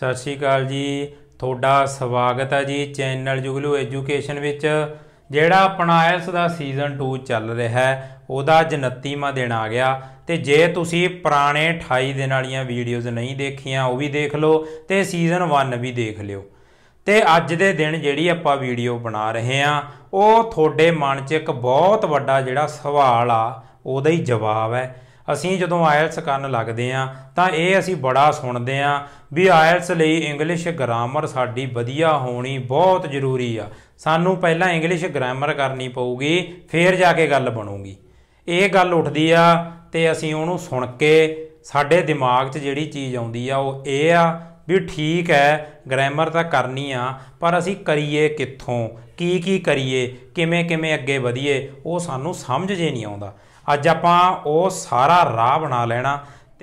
ਸਤਿ ਸ਼੍ਰੀ ਅਕਾਲ ਜੀ ਤੁਹਾਡਾ ਸਵਾਗਤ ਹੈ ਜੀ ਚੈਨਲ ਜੁਗਲੂ ਐਜੂਕੇਸ਼ਨ ਵਿੱਚ ਜਿਹੜਾ ਆਪਣਾ ਐਸ ਦਾ ਸੀਜ਼ਨ 2 ਚੱਲ ਰਿਹਾ ਹੈ ਉਹਦਾ 29ਵਾਂ ਦਿਨ ਆ ਗਿਆ ਤੇ ਜੇ ਤੁਸੀਂ ਪੁਰਾਣੇ 28 ਦਿਨ ਵਾਲੀਆਂ ਵੀਡੀਓਜ਼ ਨਹੀਂ ਦੇਖੀਆਂ ਉਹ ਵੀ ਦੇਖ ਲਓ ਤੇ ਸੀਜ਼ਨ 1 ਵੀ ਦੇਖ ਲਿਓ ਤੇ ਅੱਜ ਦੇ ਦਿਨ ਜਿਹੜੀ ਆਪਾਂ ਵੀਡੀਓ ਬਣਾ ਰਹੇ ਆ ਉਹ ਤੁਹਾਡੇ ਮਨ 'ਚ ਇੱਕ ਬਹੁਤ ਵੱਡਾ ਜਿਹੜਾ ਸਵਾਲ ਆ ਉਹਦਾ ਹੀ ਜਵਾਬ ਹੈ ਅਸੀਂ ਜਦੋਂ ਆਇਲਸ ਕਰਨ ਲੱਗਦੇ ਆ ਤਾਂ ਇਹ ਅਸੀਂ ਬੜਾ ਸੁਣਦੇ ਆ ਵੀ ਆਇਲਸ ਲਈ ਇੰਗਲਿਸ਼ ਗ੍ਰਾਮਰ ਸਾਡੀ ਵਧੀਆ ਹੋਣੀ ਬਹੁਤ ਜ਼ਰੂਰੀ ਆ ਸਾਨੂੰ ਪਹਿਲਾਂ ਇੰਗਲਿਸ਼ ਗ੍ਰਾਮਰ ਕਰਨੀ ਪਊਗੀ ਫੇਰ ਜਾ ਕੇ ਗੱਲ ਬਣੂਗੀ ਇਹ ਗੱਲ ਉੱਠਦੀ ਆ ਤੇ ਅਸੀਂ ਉਹਨੂੰ ਸੁਣ ਕੇ ਸਾਡੇ ਦਿਮਾਗ 'ਚ ਜਿਹੜੀ ਚੀਜ਼ ਆਉਂਦੀ ਆ ਉਹ ਇਹ ਆ ਵੀ ਠੀਕ ਹੈ ਗ੍ਰਾਮਰ ਤਾਂ ਕਰਨੀ ਆ ਪਰ ਅਸੀਂ ਕਰੀਏ ਕਿੱਥੋਂ ਕੀ ਕੀ ਕਰੀਏ ਕਿਵੇਂ ਕਿਵੇਂ ਅੱਗੇ ਵਧੀਏ ਉਹ ਸਾਨੂੰ ਸਮਝ ਜੇ ਨਹੀਂ ਆਉਂਦਾ ਅੱਜ ਆਪਾਂ ਉਹ ਸਾਰਾ ਰਾਹ ਬਣਾ ਲੈਣਾ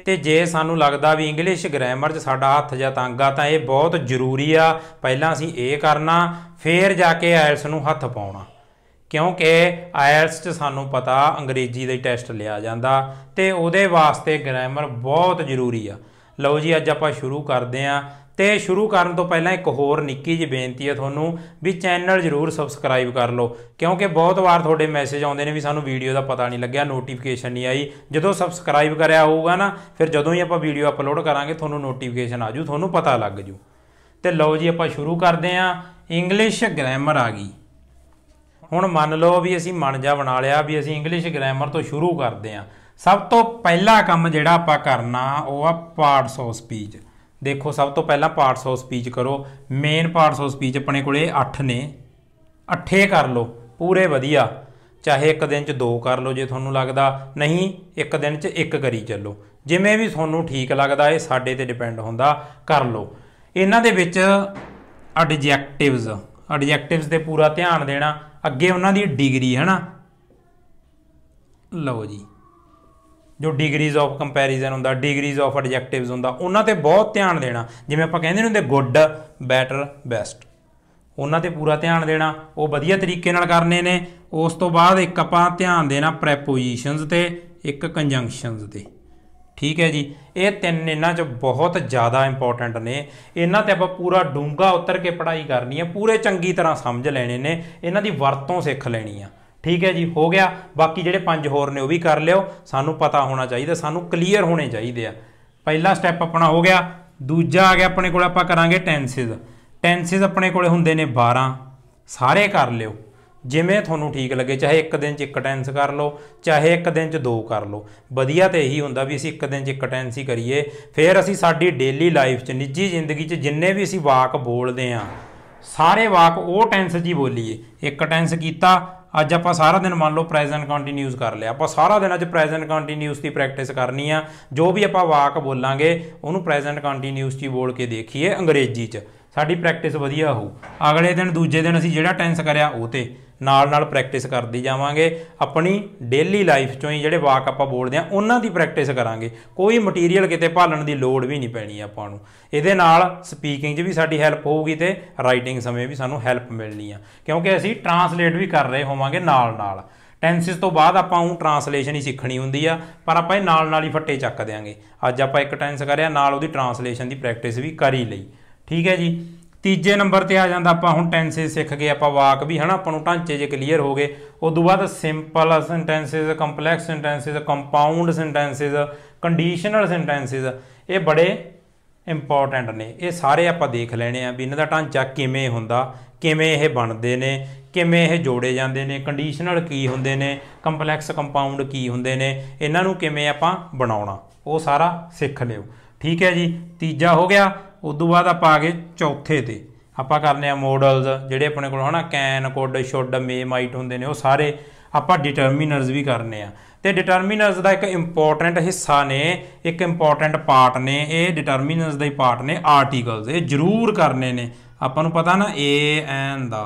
ਤੇ ਜੇ ਸਾਨੂੰ ਲੱਗਦਾ ਵੀ ਇੰਗਲਿਸ਼ ਗ੍ਰਾਮਰ 'ਚ ਸਾਡਾ ਹੱਥ ਜਾਂ ਤੰਗ ਆ ਤਾਂ ਇਹ ਬਹੁਤ ਜ਼ਰੂਰੀ ਆ ਪਹਿਲਾਂ ਅਸੀਂ ਇਹ ਕਰਨਾ ਫੇਰ ਜਾ ਕੇ ਆਇਲਸ ਨੂੰ ਹੱਥ ਪਾਉਣਾ ਕਿਉਂਕਿ ਆਇਲਸ 'ਚ ਸਾਨੂੰ ਪਤਾ ਅੰਗਰੇਜ਼ੀ ਦੇ ਟੈਸਟ ਲਿਆ ਜਾਂਦਾ ਤੇ ਉਹਦੇ ਵਾਸਤੇ ਗ੍ਰਾਮਰ ਬਹੁਤ ਜ਼ਰੂਰੀ ਆ ਲਓ ਜੀ ਅੱਜ ਆਪਾਂ ਸ਼ੁਰੂ ਕਰਦੇ ਆਂ ਤੇ ਸ਼ੁਰੂ ਕਰਨ ਤੋਂ ਪਹਿਲਾਂ ਇੱਕ ਹੋਰ ਨਿੱਕੀ ਜਿਹੀ ਬੇਨਤੀ ਹੈ ਤੁਹਾਨੂੰ ਵੀ ਚੈਨਲ ਜ਼ਰੂਰ ਸਬਸਕ੍ਰਾਈਬ ਕਰ ਲਓ ਕਿਉਂਕਿ ਬਹੁਤ ਵਾਰ ਤੁਹਾਡੇ ਮੈਸੇਜ ਆਉਂਦੇ ਨੇ ਵੀ ਸਾਨੂੰ ਵੀਡੀਓ ਦਾ ਪਤਾ ਨਹੀਂ ਲੱਗਿਆ ਨੋਟੀਫਿਕੇਸ਼ਨ ਨਹੀਂ ਆਈ ਜਦੋਂ ਸਬਸਕ੍ਰਾਈਬ ਕਰਿਆ ਹੋਊਗਾ ਨਾ ਫਿਰ ਜਦੋਂ ਹੀ ਆਪਾਂ ਵੀਡੀਓ ਅਪਲੋਡ ਕਰਾਂਗੇ ਤੁਹਾਨੂੰ ਨੋਟੀਫਿਕੇਸ਼ਨ ਆਜੂ ਤੁਹਾਨੂੰ ਪਤਾ ਲੱਗ ਜੂ ਤੇ ਲਓ ਜੀ ਆਪਾਂ ਸ਼ੁਰੂ ਕਰਦੇ ਆਂ ਇੰਗਲਿਸ਼ ਗ੍ਰਾਮਰ ਆ ਗਈ ਹੁਣ ਮੰਨ ਲਓ ਵੀ ਅਸੀਂ ਮਨ ਜਾ ਬਣਾ ਲਿਆ ਵੀ ਅਸੀਂ ਇੰਗਲਿਸ਼ ਗ੍ਰਾਮਰ ਤੋਂ ਸ਼ੁਰੂ ਕਰਦੇ ਆਂ ਸਭ ਤੋਂ ਪਹਿਲਾ ਕੰਮ ਜਿਹੜਾ ਆਪਾਂ ਕਰਨਾ ਉਹ ਆ ਪਾਰਟਸ ਆਫ ਸਪੀਚ ਦੇਖੋ ਸਭ ਤੋਂ ਪਹਿਲਾਂ ਪਾਰਟਸ ਆਫ ਸਪੀਚ ਕਰੋ ਮੇਨ ਪਾਰਟਸ ਆਫ ਸਪੀਚ ਆਪਣੇ ਕੋਲੇ 8 ਨੇ ਅੱਠੇ ਕਰ ਲਓ ਪੂਰੇ ਵਧੀਆ ਚਾਹੇ ਇੱਕ ਦਿਨ 'ਚ ਦੋ ਕਰ ਲਓ ਜੇ ਤੁਹਾਨੂੰ ਲੱਗਦਾ ਨਹੀਂ ਇੱਕ ਦਿਨ 'ਚ ਇੱਕ ਕਰੀ ਚੱਲੋ ਜਿਵੇਂ ਵੀ ਤੁਹਾਨੂੰ ਠੀਕ ਲੱਗਦਾ ਇਹ ਸਾਡੇ ਤੇ ਡਿਪੈਂਡ ਹੁੰਦਾ ਕਰ ਲਓ ਇਹਨਾਂ ਦੇ ਵਿੱਚ ਐਡਜੈਕਟਿਵਸ ਐਡਜੈਕਟਿਵਸ ਤੇ ਪੂਰਾ ਧਿਆਨ ਦੇਣਾ ਅੱਗੇ ਉਹਨਾਂ ਦੀ ਡਿਗਰੀ ਹੈ ਨਾ ਲਓ ਜੀ ਜੋ ਡਿਗਰੀਜ਼ ਆਫ ਕੰਪੈਰੀਜ਼ਨ ਹੁੰਦਾ ਡਿਗਰੀਜ਼ ਆਫ ਐਡਜੈਕਟਿਵਸ ਹੁੰਦਾ ਉਹਨਾਂ ਤੇ ਬਹੁਤ ਧਿਆਨ ਦੇਣਾ ਜਿਵੇਂ ਆਪਾਂ ਕਹਿੰਦੇ ਨੇ ਹੁੰਦੇ ਗੁੱਡ ਬੈਟਰ ਬੈਸਟ ਉਹਨਾਂ ਤੇ ਪੂਰਾ ਧਿਆਨ ਦੇਣਾ ਉਹ ਵਧੀਆ ਤਰੀਕੇ ਨਾਲ ਕਰਨੇ ਨੇ ਉਸ ਤੋਂ ਬਾਅਦ ਇੱਕ ਆਪਾਂ ਧਿਆਨ ਦੇਣਾ ਪ੍ਰੈਪੋਜੀਸ਼ਨਸ ਤੇ ਇੱਕ ਕੰਜੰਕਸ਼ਨਸ ਤੇ ਠੀਕ ਹੈ ਜੀ ਇਹ ਤਿੰਨ ਇਹਨਾਂ 'ਚ ਬਹੁਤ ਜ਼ਿਆਦਾ ਇੰਪੋਰਟੈਂਟ ਨੇ ਇਹਨਾਂ ਤੇ ਆਪਾਂ ਪੂਰਾ ਡੂੰਗਾ ਉਤਰ ਕੇ ਪੜ੍ਹਾਈ ਕਰਨੀ ਹੈ ਪੂਰੇ ਚੰਗੀ ਤਰ੍ਹਾਂ ਸਮਝ ਲੈਣੇ ਨੇ ਇਹਨਾਂ ਦੀ ਵਰਤੋਂ ਸਿੱਖ ਲੈਣੀ ਆ ਠੀਕ ਹੈ ਜੀ ਹੋ ਗਿਆ ਬਾਕੀ ਜਿਹੜੇ ਪੰਜ ਹੋਰ ਨੇ ਉਹ ਵੀ ਕਰ ਲਿਓ ਸਾਨੂੰ ਪਤਾ ਹੋਣਾ ਚਾਹੀਦਾ ਸਾਨੂੰ ਕਲੀਅਰ ਹੋਣੇ ਚਾਹੀਦੇ ਆ ਪਹਿਲਾ ਸਟੈਪ ਆਪਣਾ ਹੋ ਗਿਆ ਦੂਜਾ ਆ ਗਿਆ ਆਪਣੇ ਕੋਲ ਆਪਾਂ ਕਰਾਂਗੇ ਟੈਂਸਿਸ ਟੈਂਸਿਸ ਆਪਣੇ ਕੋਲੇ ਹੁੰਦੇ ਨੇ 12 ਸਾਰੇ ਕਰ ਲਿਓ ਜਿਵੇਂ ਤੁਹਾਨੂੰ ਠੀਕ ਲੱਗੇ ਚਾਹੇ ਇੱਕ ਦਿਨ 'ਚ ਇੱਕ ਟੈਂਸ ਕਰ ਲਓ ਚਾਹੇ ਇੱਕ ਦਿਨ 'ਚ ਦੋ ਕਰ ਲਓ ਵਧੀਆ ਤੇ ਇਹੀ ਹੁੰਦਾ ਵੀ ਅਸੀਂ ਇੱਕ ਦਿਨ 'ਚ ਇੱਕ ਟੈਂਸ ਹੀ ਕਰੀਏ ਫਿਰ ਅਸੀਂ ਸਾਡੀ ਡੇਲੀ ਲਾਈਫ 'ਚ ਨਿੱਜੀ ਜ਼ਿੰਦਗੀ 'ਚ ਜਿੰਨੇ ਵੀ ਅਸੀਂ ਵਾਕ ਬੋਲਦੇ ਆਂ ਸਾਰੇ ਵਾਕ ਉਹ ਟੈਂਸ ਜੀ ਬੋਲੀਏ ਇੱਕ ਟੈਂਸ ਕੀਤਾ ਅੱਜ ਆਪਾਂ ਸਾਰਾ ਦਿਨ ਮੰਨ ਲਓ ਪ੍ਰੈਜ਼ੈਂਟ ਕੰਟੀਨਿਊਸ ਕਰ ਲਿਆ ਆਪਾਂ ਸਾਰਾ ਦਿਨ ਅੱਜ ਪ੍ਰੈਜ਼ੈਂਟ ਕੰਟੀਨਿਊਸ ਦੀ ਪ੍ਰੈਕਟਿਸ ਕਰਨੀ ਆ ਜੋ ਵੀ ਆਪਾਂ ਵਾਕ ਬੋਲਾਂਗੇ ਉਹਨੂੰ ਪ੍ਰੈਜ਼ੈਂਟ ਕੰਟੀਨਿਊਸ 'ਚ ਬੋਲ ਕੇ ਦੇਖੀਏ ਅੰਗਰੇਜ਼ੀ 'ਚ ਸਾਡੀ ਪ੍ਰੈਕਟਿਸ ਵਧੀਆ ਹੋਊ ਅਗਲੇ ਦਿਨ ਦੂਜੇ ਦਿਨ ਅਸੀਂ ਜਿਹੜਾ ਟੈਂਸ ਕਰਿਆ ਉਹ ਤੇ ਨਾਲ-ਨਾਲ ਪ੍ਰੈਕਟਿਸ ਕਰਦੀ ਜਾਵਾਂਗੇ ਆਪਣੀ ਡੇਲੀ ਲਾਈਫ ਚੋਂ ਹੀ ਜਿਹੜੇ ਵਾਕ ਆਪਾਂ ਬੋਲਦੇ ਆ ਉਹਨਾਂ ਦੀ ਪ੍ਰੈਕਟਿਸ ਕਰਾਂਗੇ ਕੋਈ ਮਟੀਰੀਅਲ ਕਿਤੇ ਭਾਲਣ ਦੀ ਲੋੜ ਵੀ ਨਹੀਂ ਪੈਣੀ ਆਪਾਂ ਨੂੰ ਇਹਦੇ ਨਾਲ ਸਪੀਕਿੰਗ 'ਚ ਵੀ ਸਾਡੀ ਹੈਲਪ ਹੋਊਗੀ ਤੇ ਰਾਈਟਿੰਗ ਸਮੇਂ ਵੀ ਸਾਨੂੰ ਹੈਲਪ ਮਿਲਣੀ ਆ ਕਿਉਂਕਿ ਅਸੀਂ ਟਰਾਂਸਲੇਟ ਵੀ ਕਰ ਰਹੇ ਹੋਵਾਂਗੇ ਨਾਲ-ਨਾਲ ਟੈਂਸਿਸ ਤੋਂ ਬਾਅਦ ਆਪਾਂ ਉਹ ਟਰਾਂਸਲੇਸ਼ਨ ਹੀ ਸਿੱਖਣੀ ਹੁੰਦੀ ਆ ਪਰ ਆਪਾਂ ਇਹ ਨਾਲ-ਨਾਲ ਹੀ ਫੱਟੇ ਚੱਕ ਦੇਾਂਗੇ ਅੱਜ ਆਪਾਂ ਇੱਕ ਟੈਂਸ ਕਰਿਆ ਨਾਲ ਉਹਦੀ ਟਰਾਂਸਲੇਸ਼ਨ ਦੀ ਪ੍ਰੈਕਟਿਸ ਵੀ ਕਰ ਹੀ ਲਈ ਠੀਕ ਹੈ ਜੀ ਤੀਜੇ ਨੰਬਰ ਤੇ ਆ ਜਾਂਦਾ ਆਪਾਂ ਹੁਣ ਟੈਂਸੇਸ ਸਿੱਖ ਗਏ ਆਪਾਂ ਵਾਕ ਵੀ ਹਨਾ ਆਪਾਂ ਨੂੰ ਢਾਂਚੇ ਜੇ ਕਲੀਅਰ ਹੋ ਗਏ ਉਸ ਤੋਂ ਬਾਅਦ simple sentences complex sentences compound sentences conditional sentences ਇਹ ਬੜੇ ਇੰਪੋਰਟੈਂਟ ਨੇ ਇਹ ਸਾਰੇ ਆਪਾਂ ਦੇਖ ਲੈਣੇ ਆ ਵੀ ਇਹਨਾਂ ਦਾ ਢਾਂਚਾ ਕਿਵੇਂ ਹੁੰਦਾ ਕਿਵੇਂ ਇਹ ਬਣਦੇ ਨੇ ਕਿਵੇਂ ਇਹ ਜੋੜੇ ਜਾਂਦੇ ਨੇ ਕੰਡੀਸ਼ਨਲ ਕੀ ਹੁੰਦੇ ਨੇ ਕੰਪਲੈਕਸ ਕੰਪਾਊਂਡ ਕੀ ਹੁੰਦੇ ਨੇ ਇਹਨਾਂ ਨੂੰ ਕਿਵੇਂ ਆਪਾਂ ਬਣਾਉਣਾ ਉਹ ਸਾਰਾ ਸਿੱਖ ਲਿਓ ਠੀਕ ਹੈ ਜੀ ਤੀਜਾ ਹੋ ਗਿਆ ਉਸ ਤੋਂ ਬਾਅਦ ਆਪਾਂ ਆ ਗਏ ਚੌਥੇ ਤੇ ਆਪਾਂ ਕਰਨੇ ਆ ਮੋਡਲਸ ਜਿਹੜੇ ਆਪਣੇ ਕੋਲ ਹਨਾ can could should may might ਹੁੰਦੇ ਨੇ ਉਹ ਸਾਰੇ ਆਪਾਂ ਡਿਟਰਮੀਨਰਸ ਵੀ ਕਰਨੇ ਆ ਤੇ ਡਿਟਰਮੀਨਰਸ ਦਾ ਇੱਕ ਇੰਪੋਰਟੈਂਟ ਹਿੱਸਾ ਨੇ ਇੱਕ ਇੰਪੋਰਟੈਂਟ ਪਾਰਟ ਨੇ ਇਹ ਡਿਟਰਮੀਨਰਸ ਦਾ ਹੀ ਪਾਰਟ ਨੇ ਆਰਟੀਕਲਸ ਇਹ ਜ਼ਰੂਰ ਕਰਨੇ ਨੇ ਆਪਾਂ ਨੂੰ ਪਤਾ ਨਾ ਏ ਐਨ ਦਾ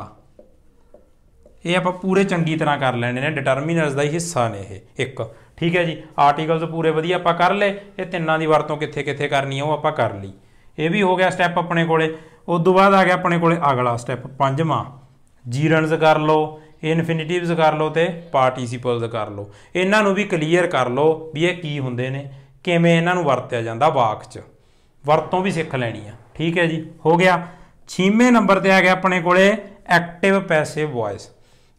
ਇਹ ਆਪਾਂ ਪੂਰੇ ਚੰਗੀ ਤਰ੍ਹਾਂ ਕਰ ਲੈਣੇ ਨੇ ਡਿਟਰਮੀਨਰਸ ਦਾ ਹੀ ਹਿੱਸਾ ਨੇ ਇਹ ਇੱਕ ਠੀਕ ਹੈ ਜੀ ਆਰਟੀਕਲਸ ਪੂਰੇ ਵਧੀਆ ਆਪਾਂ ਕਰ ਲਏ ਇਹ ਤਿੰਨਾਂ ਦੀ ਵਰਤੋਂ ਕਿੱਥੇ ਕਿੱਥੇ ਕਰਨੀ ਹੈ ਉਹ ਆਪਾਂ ਕਰ ਲਈ ਇਹ ਵੀ ਹੋ ਗਿਆ ਸਟੈਪ ਆਪਣੇ ਕੋਲੇ ਉਸ ਤੋਂ ਬਾਅਦ ਆ ਗਿਆ ਆਪਣੇ ਕੋਲੇ ਅਗਲਾ ਸਟੈਪ ਪੰਜਵਾਂ ਜੀਰਨਸ ਕਰ ਲਓ ਇਨਫਿਨਿਟਿਵਸ ਕਰ ਲਓ ਤੇ ਪਾਰਟਿਸਿਪਲਸ ਕਰ ਲਓ ਇਹਨਾਂ ਨੂੰ ਵੀ ਕਲੀਅਰ ਕਰ ਲਓ ਵੀ ਇਹ ਕੀ ਹੁੰਦੇ ਨੇ ਕਿਵੇਂ ਇਹਨਾਂ ਨੂੰ ਵਰਤਿਆ ਜਾਂਦਾ ਵਾਕ 'ਚ ਵਰਤੋਂ ਵੀ ਸਿੱਖ ਲੈਣੀ ਆ ਠੀਕ ਹੈ ਜੀ ਹੋ ਗਿਆ 6ਵੇਂ ਨੰਬਰ ਤੇ ਆ ਗਿਆ ਆਪਣੇ ਕੋਲੇ ਐਕਟਿਵ ਪੈਸਿਵ ਵੌਇਸ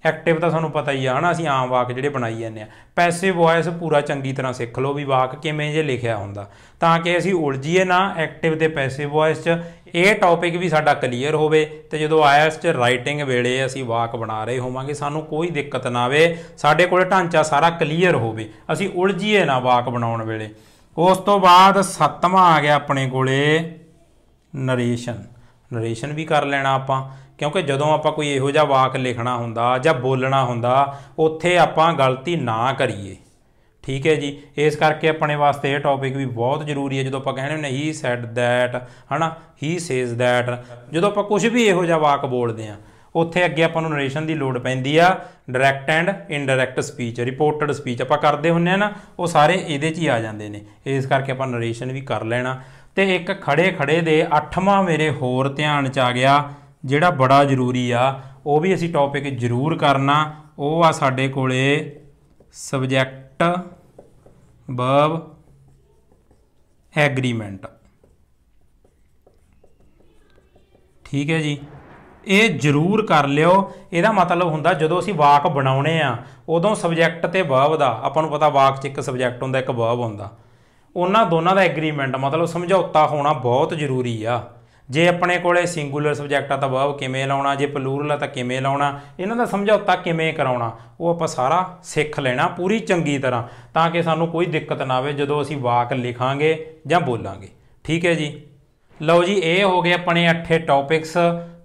ਐਕਟਿਵ ਤਾਂ ਤੁਹਾਨੂੰ ਪਤਾ ਹੀ ਆ ਹਨਾ ਅਸੀਂ ਆਮ ਵਾਕ ਜਿਹੜੇ ਬਣਾਈ ਜਾਂਦੇ ਆ ਪੈਸਿਵ ਵੌਇਸ ਪੂਰਾ ਚੰਗੀ ਤਰ੍ਹਾਂ ਸਿੱਖ ਲਓ ਵੀ ਵਾਕ ਕਿਵੇਂ ਜੇ ਲਿਖਿਆ ਹੁੰਦਾ ਤਾਂ ਕਿ ਅਸੀਂ ਉਲਝੀਏ ਨਾ ਐਕਟਿਵ ਤੇ ਪੈਸਿਵ ਵੌਇਸ 'ਚ ਇਹ ਟੌਪਿਕ ਵੀ ਸਾਡਾ ਕਲੀਅਰ ਹੋਵੇ ਤੇ ਜਦੋਂ ਆਇਆਸ 'ਚ ਰਾਈਟਿੰਗ ਵੇਲੇ ਅਸੀਂ ਵਾਕ ਬਣਾ ਰਹੇ ਹੋਵਾਂਗੇ ਸਾਨੂੰ ਕੋਈ ਦਿੱਕਤ ਨਾ ਆਵੇ ਸਾਡੇ ਕੋਲ ਢਾਂਚਾ ਸਾਰਾ ਕਲੀਅਰ ਹੋਵੇ ਅਸੀਂ ਉਲਝੀਏ ਨਾ ਵਾਕ ਬਣਾਉਣ ਵੇਲੇ ਉਸ ਤੋਂ ਬਾਅਦ ਸੱਤਵਾਂ ਆ ਗਿਆ ਆਪਣੇ ਕੋਲੇ ਨਰੇਸ਼ਨ ਨਰੇਸ਼ਨ ਵੀ ਕਰ ਲੈਣਾ ਆਪਾਂ ਕਿਉਂਕਿ ਜਦੋਂ ਆਪਾਂ ਕੋਈ ਇਹੋ ਜਿਹਾ ਵਾਕ ਲਿਖਣਾ ਹੁੰਦਾ ਜਾਂ ਬੋਲਣਾ ਹੁੰਦਾ ਉੱਥੇ ਆਪਾਂ ਗਲਤੀ ਨਾ ਕਰੀਏ ਠੀਕ ਹੈ ਜੀ ਇਸ ਕਰਕੇ ਆਪਣੇ ਵਾਸਤੇ ਇਹ ਟੌਪਿਕ ਵੀ ਬਹੁਤ ਜ਼ਰੂਰੀ ਹੈ ਜਦੋਂ ਆਪਾਂ ਕਹਿੰਦੇ ਹੁੰਦੇ ਹੀ ਸੈਡ ਥੈਟ ਹਨਾ ਹੀ ਸੇਜ਼ ਥੈਟ ਜਦੋਂ ਆਪਾਂ ਕੁਝ ਵੀ ਇਹੋ ਜਿਹਾ ਵਾਕ ਬੋਲਦੇ ਆ ਉੱਥੇ ਅੱਗੇ ਆਪਾਂ ਨੂੰ ਨਰੇਸ਼ਨ ਦੀ ਲੋੜ ਪੈਂਦੀ ਆ direct and indirect speech reported speech ਆਪਾਂ ਕਰਦੇ ਹੁੰਨੇ ਆ ਨਾ ਉਹ ਸਾਰੇ ਇਹਦੇ 'ਚ ਹੀ ਆ ਜਾਂਦੇ ਨੇ ਇਸ ਕਰਕੇ ਆਪਾਂ ਨਰੇਸ਼ਨ ਵੀ ਕਰ ਲੈਣਾ ਤੇ ਇੱਕ ਖੜੇ ਖੜੇ ਦੇ 8ਵਾਂ ਮੇਰੇ ਹੋਰ ਧਿਆਨ 'ਚ ਆ ਗਿਆ ਜਿਹੜਾ ਬੜਾ ਜ਼ਰੂਰੀ ਆ ਉਹ ਵੀ ਅਸੀਂ ਟੌਪਿਕ ਜ਼ਰੂਰ ਕਰਨਾ ਉਹ ਆ ਸਾਡੇ ਕੋਲੇ ਸਬਜੈਕਟ ਵਰਬ ਐਗਰੀਮੈਂਟ ਠੀਕ ਹੈ ਜੀ ਇਹ ਜ਼ਰੂਰ ਕਰ ਲਿਓ ਇਹਦਾ ਮਤਲਬ ਹੁੰਦਾ ਜਦੋਂ ਅਸੀਂ ਵਾਕ ਬਣਾਉਣੇ ਆ ਉਦੋਂ ਸਬਜੈਕਟ ਤੇ ਵਰਬ ਦਾ ਆਪਾਂ ਨੂੰ ਪਤਾ ਵਾਕ 'ਚ ਇੱਕ ਸਬਜੈਕਟ ਹੁੰਦਾ ਇੱਕ ਵਰਬ ਹੁੰਦਾ ਉਹਨਾਂ ਦੋਨਾਂ ਦਾ ਐਗਰੀਮੈਂਟ ਮਤਲਬ ਸਮਝੌਤਾ ਹੋਣਾ ਬਹੁਤ ਜ਼ਰੂਰੀ ਆ ਜੇ ਆਪਣੇ ਕੋਲੇ ਸਿੰਗੂਲਰ ਸਬਜੈਕਟ ਆ ਤਾਂ ਵਰਬ ਕਿਵੇਂ ਲਾਉਣਾ ਜੇ ਪਲੂਰਲ ਆ ਤਾਂ ਕਿਵੇਂ ਲਾਉਣਾ ਇਹਨਾਂ ਦਾ ਸਮਝੌਤਾ ਕਿਵੇਂ ਕਰਾਉਣਾ ਉਹ ਆਪਾਂ ਸਾਰਾ ਸਿੱਖ ਲੈਣਾ ਪੂਰੀ ਚੰਗੀ ਤਰ੍ਹਾਂ ਤਾਂ ਕਿ ਸਾਨੂੰ ਕੋਈ ਦਿੱਕਤ ਨਾ ਆਵੇ ਜਦੋਂ ਅਸੀਂ ਵਾਕ ਲਿਖਾਂਗੇ ਜਾਂ ਬੋਲਾਂਗੇ ਠੀਕ ਹੈ ਜੀ ਲਓ ਜੀ ਇਹ ਹੋ ਗਏ ਆਪਣੇ ਅੱਠੇ ਟੌਪਿਕਸ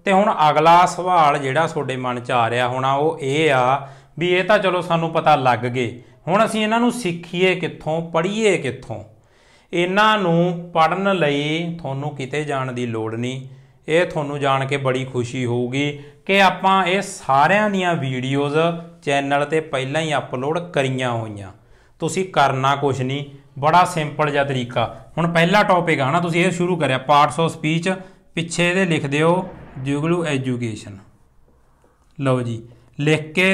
ਤੇ ਹੁਣ ਅਗਲਾ ਸਵਾਲ ਜਿਹੜਾ ਤੁਹਾਡੇ ਮਨ 'ਚ ਆ ਰਿਹਾ ਹੋਣਾ ਉਹ ਇਹ ਆ ਵੀ ਇਹ ਤਾਂ ਚਲੋ ਸਾਨੂੰ ਪਤਾ ਲੱਗ ਗਏ ਹੁਣ ਅਸੀਂ ਇਹਨਾਂ ਨੂੰ ਸਿੱਖੀਏ ਕਿੱਥੋਂ ਪੜ੍ਹੀਏ ਕਿੱਥੋਂ ਇਹਨਾਂ ਨੂੰ ਪੜਨ ਲਈ ਤੁਹਾਨੂੰ ਕਿਤੇ ਜਾਣ ਦੀ ਲੋੜ ਨਹੀਂ ਇਹ ਤੁਹਾਨੂੰ ਜਾਣ ਕੇ ਬੜੀ ਖੁਸ਼ੀ ਹੋਊਗੀ ਕਿ ਆਪਾਂ ਇਹ ਸਾਰਿਆਂ ਦੀਆਂ ਵੀਡੀਓਜ਼ ਚੈਨਲ ਤੇ ਪਹਿਲਾਂ ਹੀ ਅਪਲੋਡ ਕਰੀਆਂ ਹੋਈਆਂ ਤੁਸੀਂ ਕਰਨਾ ਕੁਝ ਨਹੀਂ ਬੜਾ ਸਿੰਪਲ ਜਿਹਾ ਤਰੀਕਾ ਹੁਣ ਪਹਿਲਾ ਟੌਪਿਕ ਆ ਨਾ ਤੁਸੀਂ ਇਹ ਸ਼ੁਰੂ ਕਰਿਆ ਪਾਰਟਸ ਆਫ ਸਪੀਚ ਪਿੱਛੇ ਇਹਦੇ ਲਿਖ ਦਿਓ ਜੁਗਲੂ ਐਜੂਕੇਸ਼ਨ ਲਓ ਜੀ ਲਿਖ ਕੇ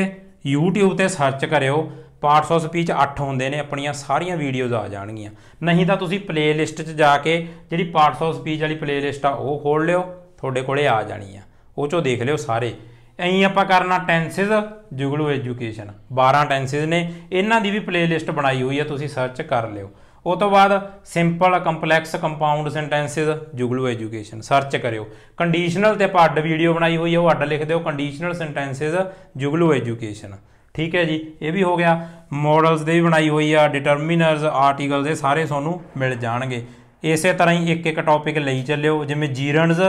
YouTube ਤੇ ਸਰਚ ਕਰਿਓ ਪਾਰਟਸ ਆਫ ਸਪੀਚ 8 ਹੁੰਦੇ ਨੇ ਆਪਣੀਆਂ ਸਾਰੀਆਂ ਵੀਡੀਓਜ਼ ਆ ਜਾਣਗੀਆਂ ਨਹੀਂ ਤਾਂ ਤੁਸੀਂ ਪਲੇਲਿਸਟ 'ਚ ਜਾ ਕੇ ਜਿਹੜੀ ਪਾਰਟਸ ਆਫ ਸਪੀਚ ਵਾਲੀ ਪਲੇਲਿਸਟ ਆ ਉਹ ਖੋਲ ਲਿਓ ਤੁਹਾਡੇ ਕੋਲੇ ਆ ਜਾਣੀ ਆ ਉਹ ਚੋਂ ਦੇਖ ਲਿਓ ਸਾਰੇ ਐਂ ਆਪਾਂ ਕਰਨਾ ਟੈਂਸਿਸ ਜੁਗਲੂ ਐਜੂਕੇਸ਼ਨ 12 ਟੈਂਸਿਸ ਨੇ ਇਹਨਾਂ ਦੀ ਵੀ ਪਲੇਲਿਸਟ ਬਣਾਈ ਹੋਈ ਆ ਤੁਸੀਂ ਸਰਚ ਕਰ ਲਿਓ ਉਹ ਤੋਂ ਬਾਅਦ simple complex compound sentences Juglu education search ਕਰਿਓ ਕੰਡੀਸ਼ਨਲ ਤੇ ਆਪਾਂ ਅੱਡ ਵੀਡੀਓ ਬਣਾਈ ਹੋਈ ਆ ਉਹ ਅੱਡ ਲਿਖ ਦਿਓ ਕੰਡੀਸ਼ਨਲ ਸੈਂਟੈਂਸਸ ਜੁਗਲੂ ਐਜੂਕੇਸ਼ਨ ਠੀਕ ਹੈ ਜੀ ਇਹ ਵੀ ਹੋ ਗਿਆ ਮੋਡਲਸ ਦੇ ਵੀ ਬਣਾਈ ਹੋਈ ਆ ਡਿਟਰਮਿਨਰਸ ਆਰਟੀਕਲ ਦੇ ਸਾਰੇ ਤੁਹਾਨੂੰ ਮਿਲ ਜਾਣਗੇ ਇਸੇ ਤਰ੍ਹਾਂ ਹੀ ਇੱਕ ਇੱਕ ਟੌਪਿਕ ਲਈ ਚੱਲਿਓ ਜਿਵੇਂ ਜੀਰਨਸ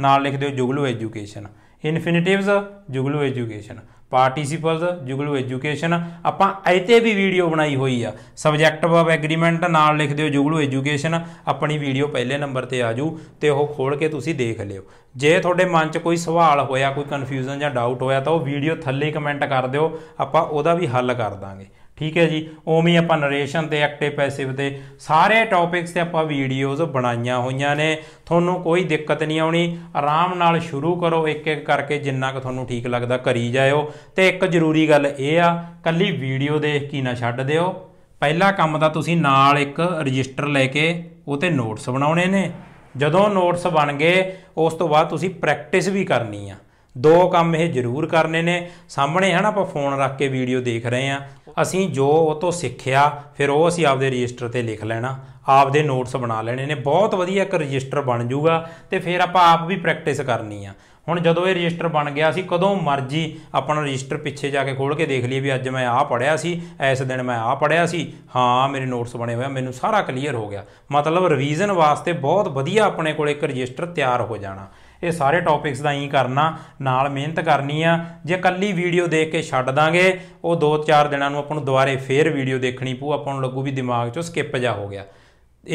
ਨਾਲ ਲਿਖਦੇ ਹੋ Juglu education infinitives Juglu education participles Juglu education ਆਪਾਂ ਐਤੇ ਵੀ ਵੀਡੀਓ ਬਣਾਈ ਹੋਈ ਆ ਸਬਜੈਕਟ ਆਫ ਐਗਰੀਮੈਂਟ ਨਾਲ ਲਿਖ ਦਿਓ ਜੁਗਲੂ ਐਜੂਕੇਸ਼ਨ ਆਪਣੀ ਵੀਡੀਓ ਪਹਿਲੇ ਨੰਬਰ ਤੇ ਆਜੂ ਤੇ ਉਹ ਖੋਲ ਕੇ ਤੁਸੀਂ ਦੇਖ ਲਿਓ ਜੇ ਤੁਹਾਡੇ ਮਨ 'ਚ ਕੋਈ ਸਵਾਲ ਹੋਇਆ ਕੋਈ ਕਨਫਿਊਜ਼ਨ ਜਾਂ ਡਾਊਟ ਹੋਇਆ ਤਾਂ ਉਹ ਵੀਡੀਓ ਥੱਲੇ ਕਮੈਂਟ ਕਰ ਦਿਓ ਆਪਾਂ ਉਹਦਾ ਵੀ ਹੱਲ ਕਰ ਦਾਂਗੇ ਠੀਕ ਹੈ ਜੀ ਉਵੇਂ ਆਪਾਂ ਨਰੇਸ਼ਨ ਤੇ ਐਕਟਿਵ ਪੈਸਿਵ ਦੇ ਸਾਰੇ ਟੌਪਿਕਸ ਤੇ ਆਪਾਂ ਵੀਡੀਓਜ਼ ਬਣਾਈਆਂ ਹੋਈਆਂ ਨੇ ਤੁਹਾਨੂੰ ਕੋਈ ਦਿੱਕਤ ਨਹੀਂ ਆਉਣੀ ਆਰਾਮ ਨਾਲ ਸ਼ੁਰੂ ਕਰੋ ਇੱਕ ਇੱਕ ਕਰਕੇ ਜਿੰਨਾ ਕੁ ਤੁਹਾਨੂੰ ਠੀਕ ਲੱਗਦਾ ਕਰੀ ਜਾਇਓ ਤੇ ਇੱਕ ਜ਼ਰੂਰੀ ਗੱਲ ਇਹ ਆ ਕੱਲੀ ਵੀਡੀਓ ਦੇਖ ਕੇ ਨਾ ਛੱਡ ਦਿਓ ਪਹਿਲਾ ਕੰਮ ਤਾਂ ਤੁਸੀਂ ਨਾਲ ਇੱਕ ਰਜਿਸਟਰ ਲੈ ਕੇ ਉਹਤੇ ਨੋਟਸ ਬਣਾਉਣੇ ਨੇ ਜਦੋਂ ਨੋਟਸ ਬਣ ਗਏ ਉਸ ਤੋਂ ਬਾਅਦ ਤੁਸੀਂ ਪ੍ਰੈਕਟਿਸ ਵੀ ਕਰਨੀ ਆ ਦੋ ਕੰਮ ਇਹ ਜ਼ਰੂਰ ਕਰਨੇ ਨੇ ਸਾਹਮਣੇ ਨਾ ਆਪਾਂ ਫੋਨ ਰੱਖ ਕੇ ਵੀਡੀਓ ਦੇਖ ਰਹੇ ਆ ਅਸੀਂ ਜੋ ਉਹ ਤੋਂ ਸਿੱਖਿਆ ਫਿਰ ਉਹ ਅਸੀਂ ਆਪਦੇ ਰਜਿਸਟਰ ਤੇ ਲਿਖ ਲੈਣਾ ਆਪਦੇ ਨੋਟਸ ਬਣਾ ਲੈਣੇ ਨੇ ਬਹੁਤ ਵਧੀਆ ਇੱਕ ਰਜਿਸਟਰ ਬਣ ਜਾਊਗਾ ਤੇ ਫਿਰ ਆਪਾਂ ਆਪ ਵੀ ਪ੍ਰੈਕਟਿਸ ਕਰਨੀ ਆ ਹੁਣ ਜਦੋਂ ਇਹ ਰਜਿਸਟਰ ਬਣ ਗਿਆ ਸੀ ਕਦੋਂ ਮਰਜੀ ਆਪਣਾ ਰਜਿਸਟਰ ਪਿੱਛੇ ਜਾ ਕੇ ਖੋਲ ਕੇ ਦੇਖ ਲਈਏ ਵੀ ਅੱਜ ਮੈਂ ਆਹ ਪੜਿਆ ਸੀ ਇਸ ਦਿਨ ਮੈਂ ਆਹ ਪੜਿਆ ਸੀ ਹਾਂ ਮੇਰੇ ਨੋਟਸ ਬਣੇ ਹੋਏ ਮੈਨੂੰ ਸਾਰਾ ਕਲੀਅਰ ਹੋ ਗਿਆ ਮਤਲਬ ਰਿਵੀਜ਼ਨ ਵਾਸਤੇ ਬਹੁਤ ਵਧੀਆ ਆਪਣੇ ਕੋਲ ਇੱਕ ਰਜਿਸਟਰ ਤਿਆਰ ਹੋ ਜਾਣਾ ਇਹ ਸਾਰੇ ਟੌਪਿਕਸ ਦਾ ਹੀ ਕਰਨਾ ਨਾਲ ਮਿਹਨਤ ਕਰਨੀ ਆ ਜੇ ਇਕੱਲੀ ਵੀਡੀਓ ਦੇਖ ਕੇ ਛੱਡ ਦਾਂਗੇ ਉਹ 2-4 ਦਿਨਾਂ ਨੂੰ ਆਪਾਂ ਨੂੰ ਦੁਬਾਰੇ ਫੇਰ ਵੀਡੀਓ ਦੇਖਣੀ ਪਊ ਆਪਾਂ ਨੂੰ ਲੱਗੂ ਵੀ ਦਿਮਾਗ 'ਚੋਂ ਸਕਿੱਪ ਜਾ ਹੋ ਗਿਆ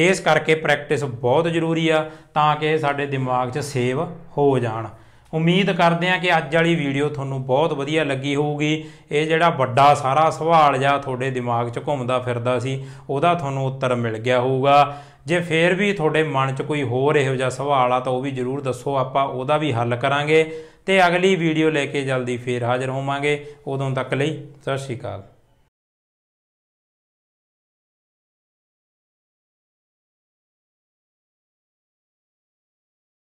ਇਸ ਕਰਕੇ ਪ੍ਰੈਕਟਿਸ ਬਹੁਤ ਜ਼ਰੂਰੀ ਆ ਤਾਂ ਕਿ ਸਾਡੇ ਦਿਮਾਗ 'ਚ ਸੇਵ ਹੋ ਜਾਣ ਉਮੀਦ ਕਰਦੇ ਆ ਕਿ ਅੱਜ ਵਾਲੀ ਵੀਡੀਓ ਤੁਹਾਨੂੰ ਬਹੁਤ ਵਧੀਆ ਲੱਗੀ ਹੋਊਗੀ ਇਹ ਜਿਹੜਾ ਵੱਡਾ ਸਾਰਾ ਸਵਾਲ ਜਾਂ ਤੁਹਾਡੇ ਦਿਮਾਗ 'ਚ ਘੁੰਮਦਾ ਫਿਰਦਾ ਸੀ ਉਹਦਾ ਤੁਹਾਨੂੰ ਉੱਤਰ ਮਿਲ ਗਿਆ ਹੋਊਗਾ ਜੇ ਫੇਰ ਵੀ ਤੁਹਾਡੇ ਮਨ 'ਚ ਕੋਈ ਹੋਰ ਇਹੋ ਜਿਹਾ ਸਵਾਲ ਆ ਤਾਂ ਉਹ ਵੀ ਜਰੂਰ ਦੱਸੋ ਆਪਾਂ ਉਹਦਾ ਵੀ ਹੱਲ ਕਰਾਂਗੇ ਤੇ ਅਗਲੀ ਵੀਡੀਓ ਲੈ ਕੇ ਜਲਦੀ ਫੇਰ ਹਾਜ਼ਰ ਹੋਵਾਂਗੇ ਉਦੋਂ ਤੱਕ ਲਈ ਸਤਿ ਸ਼੍ਰੀ ਅਕਾਲ